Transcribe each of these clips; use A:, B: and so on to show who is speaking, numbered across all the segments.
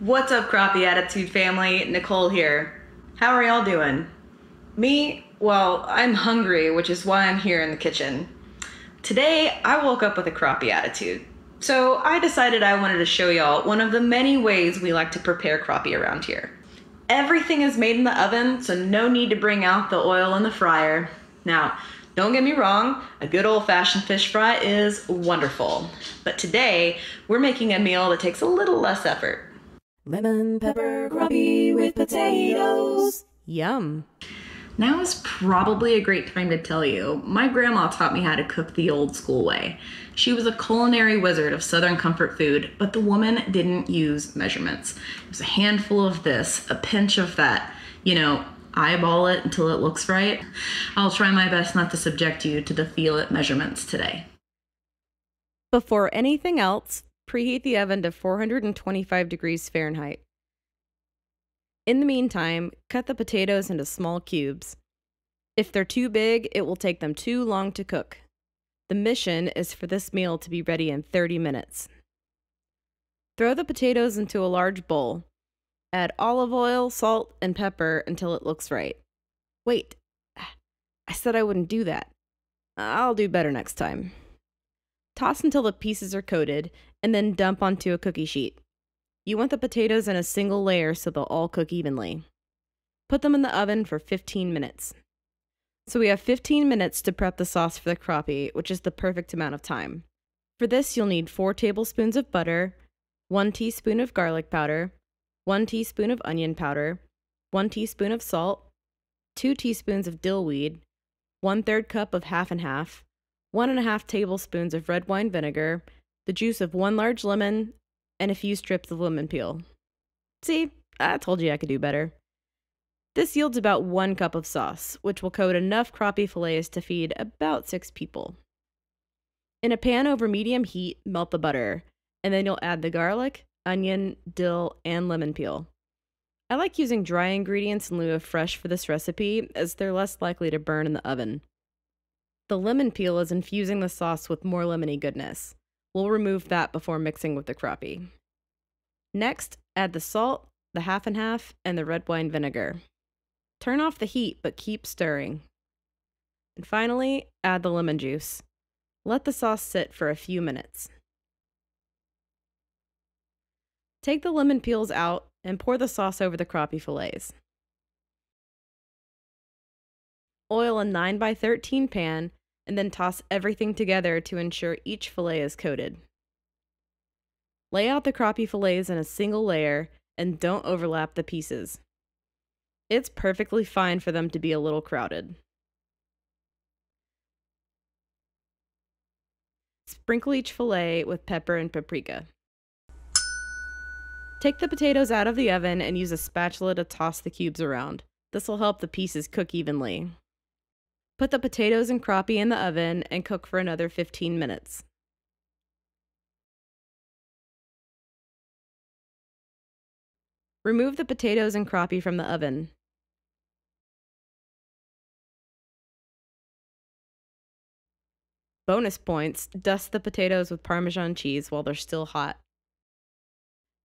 A: What's up, Crappie Attitude family? Nicole here. How are y'all doing? Me? Well, I'm hungry, which is why I'm here in the kitchen. Today, I woke up with a crappie attitude. So I decided I wanted to show y'all one of the many ways we like to prepare crappie around here. Everything is made in the oven, so no need to bring out the oil in the fryer. Now, don't get me wrong, a good old fashioned fish fry is wonderful. But today, we're making a meal that takes a little less effort. Lemon pepper grubby with potatoes. Yum. Now is probably a great time to tell you. My grandma taught me how to cook the old school way. She was a culinary wizard of Southern comfort food, but the woman didn't use measurements. It was a handful of this, a pinch of that, you know, eyeball it until it looks right. I'll try my best not to subject you to the feel it measurements today. Before anything else, Preheat the oven to 425 degrees Fahrenheit. In the meantime, cut the potatoes into small cubes. If they're too big, it will take them too long to cook. The mission is for this meal to be ready in 30 minutes. Throw the potatoes into a large bowl. Add olive oil, salt, and pepper until it looks right. Wait, I said I wouldn't do that. I'll do better next time. Toss until the pieces are coated, and then dump onto a cookie sheet. You want the potatoes in a single layer so they'll all cook evenly. Put them in the oven for 15 minutes. So we have 15 minutes to prep the sauce for the crappie, which is the perfect amount of time. For this, you'll need 4 tablespoons of butter, 1 teaspoon of garlic powder, 1 teaspoon of onion powder, 1 teaspoon of salt, 2 teaspoons of dill weed, 1 third cup of half and half, one and a half tablespoons of red wine vinegar, the juice of one large lemon, and a few strips of lemon peel. See, I told you I could do better. This yields about one cup of sauce, which will coat enough crappie fillets to feed about six people. In a pan over medium heat, melt the butter, and then you'll add the garlic, onion, dill, and lemon peel. I like using dry ingredients in lieu of fresh for this recipe, as they're less likely to burn in the oven. The lemon peel is infusing the sauce with more lemony goodness. We'll remove that before mixing with the crappie. Next, add the salt, the half and half, and the red wine vinegar. Turn off the heat, but keep stirring. And finally, add the lemon juice. Let the sauce sit for a few minutes. Take the lemon peels out and pour the sauce over the crappie fillets. Oil a 9 by 13 pan and then toss everything together to ensure each fillet is coated. Lay out the crappie fillets in a single layer and don't overlap the pieces. It's perfectly fine for them to be a little crowded. Sprinkle each fillet with pepper and paprika. Take the potatoes out of the oven and use a spatula to toss the cubes around. This will help the pieces cook evenly. Put the potatoes and crappie in the oven and cook for another 15 minutes. Remove the potatoes and crappie from the oven. Bonus points, dust the potatoes with Parmesan cheese while they're still hot.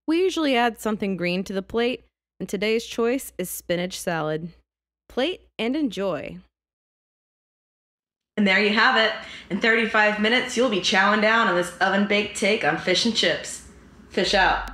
A: We usually add something green to the plate, and today's choice is spinach salad. Plate and enjoy. And there you have it. In 35 minutes, you'll be chowing down on this oven baked take on fish and chips. Fish out.